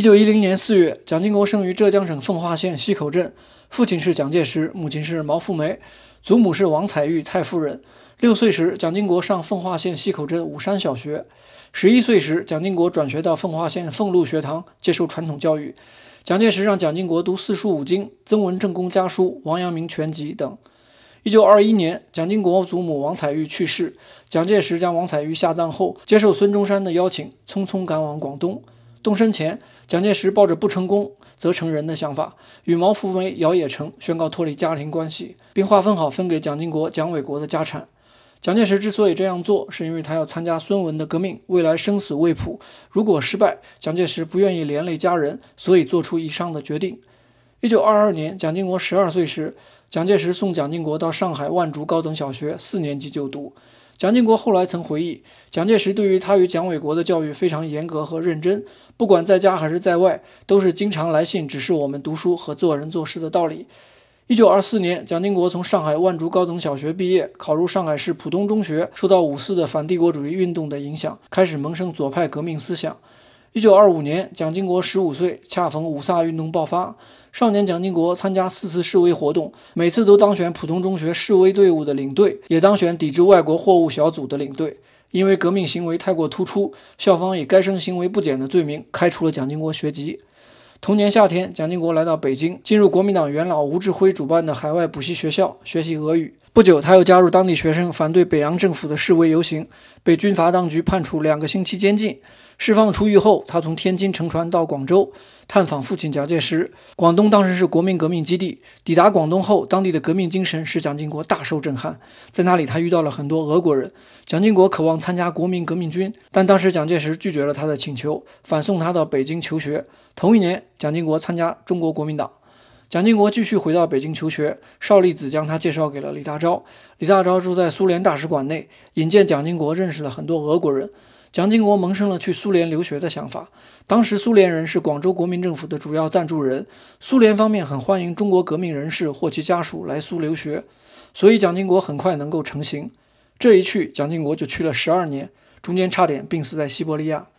一九一零年四月，蒋经国生于浙江省奉化县溪口镇，父亲是蒋介石，母亲是毛福梅，祖母是王彩玉太夫人。六岁时，蒋经国上奉化县溪口镇五山小学；十一岁时，蒋经国转学到奉化县奉禄学堂接受传统教育。蒋介石让蒋经国读四书五经、曾文正公家书、王阳明全集等。一九二一年，蒋经国祖母王彩玉去世，蒋介石将王彩玉下葬后，接受孙中山的邀请，匆匆赶往广东。动身前，蒋介石抱着不成功则成仁的想法，与毛福梅、姚冶诚宣告脱离家庭关系，并划分好分给蒋经国、蒋纬国的家产。蒋介石之所以这样做，是因为他要参加孙文的革命，未来生死未卜，如果失败，蒋介石不愿意连累家人，所以做出以上的决定。一九二二年，蒋经国十二岁时，蒋介石送蒋经国到上海万竹高等小学四年级就读。蒋经国后来曾回忆，蒋介石对于他与蒋纬国的教育非常严格和认真，不管在家还是在外，都是经常来信指示我们读书和做人做事的道理。一九二四年，蒋经国从上海万竹高等小学毕业，考入上海市浦东中学，受到五四的反帝国主义运动的影响，开始萌生左派革命思想。一九二五年，蒋经国十五岁，恰逢五卅运动爆发。少年蒋经国参加四次示威活动，每次都当选普通中学示威队伍的领队，也当选抵制外国货物小组的领队。因为革命行为太过突出，校方以该生行为不检的罪名开除了蒋经国学籍。同年夏天，蒋经国来到北京，进入国民党元老吴志辉主办的海外补习学校学习俄语。不久，他又加入当地学生反对北洋政府的示威游行，被军阀当局判处两个星期监禁。释放出狱后，他从天津乘船到广州，探访父亲蒋介石。广东当时是国民革命基地。抵达广东后，当地的革命精神使蒋经国大受震撼。在那里，他遇到了很多俄国人。蒋经国渴望参加国民革命军，但当时蒋介石拒绝了他的请求，反送他到北京求学。同一年，蒋经国参加中国国民党。蒋经国继续回到北京求学，邵力子将他介绍给了李大钊。李大钊住在苏联大使馆内，引荐蒋经国认识了很多俄国人。蒋经国萌生了去苏联留学的想法。当时苏联人是广州国民政府的主要赞助人，苏联方面很欢迎中国革命人士或其家属来苏留学，所以蒋经国很快能够成行。这一去，蒋经国就去了十二年，中间差点病死在西伯利亚。